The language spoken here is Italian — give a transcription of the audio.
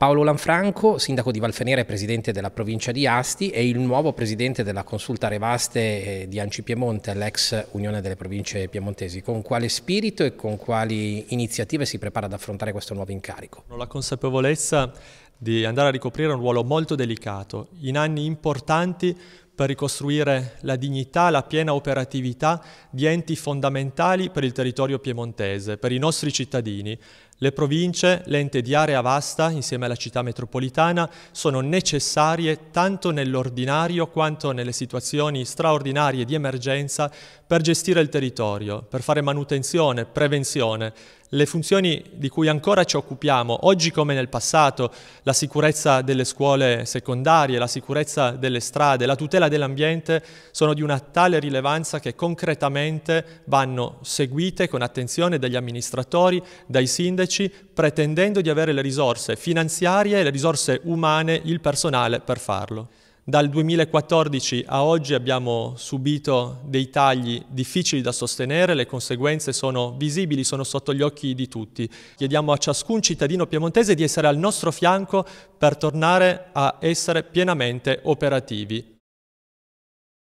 Paolo Lanfranco, sindaco di Valfenera e presidente della provincia di Asti e il nuovo presidente della consulta Revaste eh, di Anci Piemonte, l'ex Unione delle Province Piemontesi. Con quale spirito e con quali iniziative si prepara ad affrontare questo nuovo incarico? La consapevolezza di andare a ricoprire un ruolo molto delicato in anni importanti per ricostruire la dignità, la piena operatività di enti fondamentali per il territorio piemontese, per i nostri cittadini. Le province, l'ente di area vasta, insieme alla città metropolitana, sono necessarie tanto nell'ordinario quanto nelle situazioni straordinarie di emergenza per gestire il territorio, per fare manutenzione, prevenzione, le funzioni di cui ancora ci occupiamo oggi come nel passato, la sicurezza delle scuole secondarie, la sicurezza delle strade, la tutela dell'ambiente sono di una tale rilevanza che concretamente vanno seguite con attenzione dagli amministratori, dai sindaci, pretendendo di avere le risorse finanziarie, le risorse umane, il personale per farlo. Dal 2014 a oggi abbiamo subito dei tagli difficili da sostenere, le conseguenze sono visibili, sono sotto gli occhi di tutti. Chiediamo a ciascun cittadino piemontese di essere al nostro fianco per tornare a essere pienamente operativi.